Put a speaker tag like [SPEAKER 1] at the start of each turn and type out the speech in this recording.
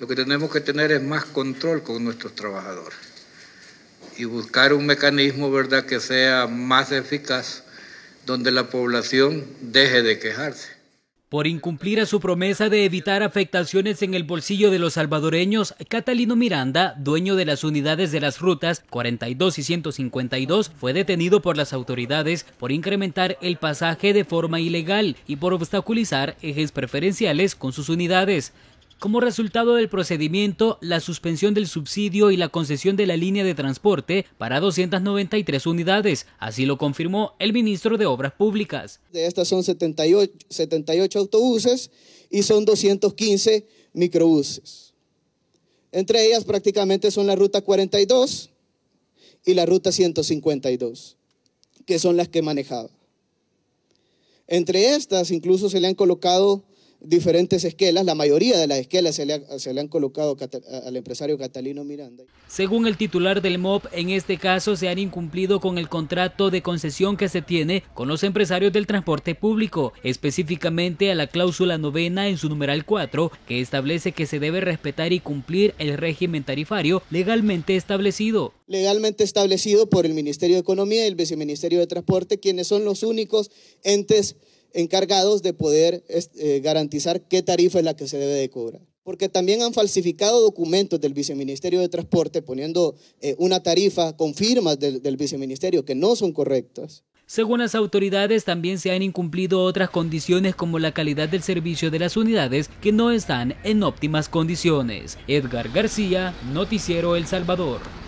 [SPEAKER 1] Lo que tenemos que tener es más control con nuestros trabajadores y buscar un mecanismo, ¿verdad?, que sea más eficaz, donde la población deje de quejarse.
[SPEAKER 2] Por incumplir a su promesa de evitar afectaciones en el bolsillo de los salvadoreños, Catalino Miranda, dueño de las unidades de las rutas 42 y 152, fue detenido por las autoridades por incrementar el pasaje de forma ilegal y por obstaculizar ejes preferenciales con sus unidades. Como resultado del procedimiento, la suspensión del subsidio y la concesión de la línea de transporte para 293 unidades, así lo confirmó el ministro de Obras Públicas.
[SPEAKER 1] De estas son 78, autobuses y son 215 microbuses. Entre ellas prácticamente son la ruta 42 y la ruta 152, que son las que manejaba. Entre estas incluso se le han colocado diferentes esquelas, la mayoría de las esquelas se le, han colocado al empresario Catalino Miranda.
[SPEAKER 2] Según el titular del MOP, en este caso se han incumplido con el contrato de concesión que se tiene con los empresarios del transporte público, específicamente a la cláusula novena en su numeral 4, que establece que se debe respetar y cumplir el régimen tarifario legalmente establecido.
[SPEAKER 1] Legalmente establecido por el Ministerio de Economía y el Viceministerio de Transporte, quienes son los únicos entes encargados de poder eh, garantizar qué tarifa es la que se debe de cobrar. Porque también han falsificado documentos del viceministerio de Transporte poniendo eh, una tarifa con firmas del viceministerio que no son correctas.
[SPEAKER 2] Según las autoridades, también se han incumplido otras condiciones como la calidad del servicio de las unidades que no están en óptimas condiciones. Edgar García, Noticiero El Salvador.